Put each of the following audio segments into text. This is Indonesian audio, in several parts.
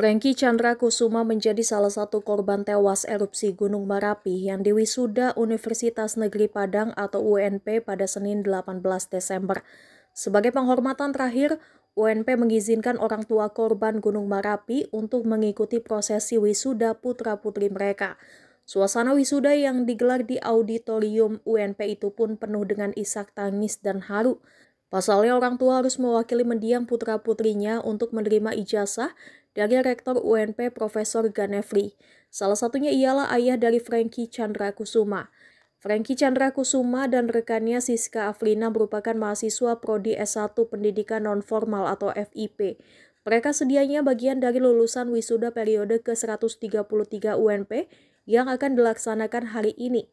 Franky Chandra Kusuma menjadi salah satu korban tewas erupsi Gunung Merapi yang diwisuda Universitas Negeri Padang atau UNP pada Senin 18 Desember. Sebagai penghormatan terakhir, UNP mengizinkan orang tua korban Gunung Merapi untuk mengikuti prosesi wisuda putra-putri mereka. Suasana wisuda yang digelar di auditorium UNP itu pun penuh dengan isak tangis dan haru. Pasalnya orang tua harus mewakili mendiang putra-putrinya untuk menerima ijazah dari Rektor UNP Profesor Ganefri. Salah satunya ialah ayah dari Frankie Chandra Kusuma. Frankie Chandra Kusuma dan rekannya Siska Afrina merupakan mahasiswa prodi S1 Pendidikan Nonformal atau FIP. Mereka sedianya bagian dari lulusan wisuda periode ke-133 UNP yang akan dilaksanakan hari ini.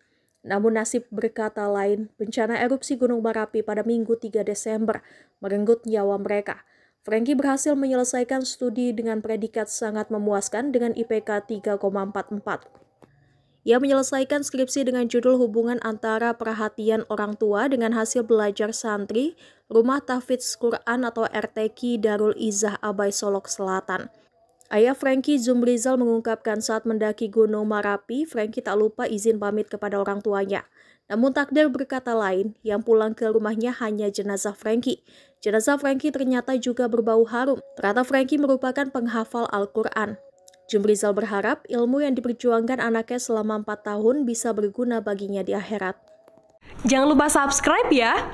Namun nasib berkata lain, bencana erupsi Gunung Merapi pada Minggu 3 Desember merenggut nyawa mereka. Frankie berhasil menyelesaikan studi dengan predikat sangat memuaskan dengan IPK 3,44. Ia menyelesaikan skripsi dengan judul Hubungan Antara Perhatian Orang Tua dengan Hasil Belajar Santri, Rumah Tafidz Quran atau RTQ Darul Izzah Abai Solok Selatan. Ayah Frankie Zumrizal mengungkapkan saat mendaki Gunung Marapi, Frankie tak lupa izin pamit kepada orang tuanya. Namun takdir berkata lain, yang pulang ke rumahnya hanya jenazah Frankie. Jenazah Frankie ternyata juga berbau harum. Ternyata Frankie merupakan penghafal Al-Quran. Zumrizal berharap ilmu yang diperjuangkan anaknya selama 4 tahun bisa berguna baginya di akhirat. Jangan lupa subscribe ya!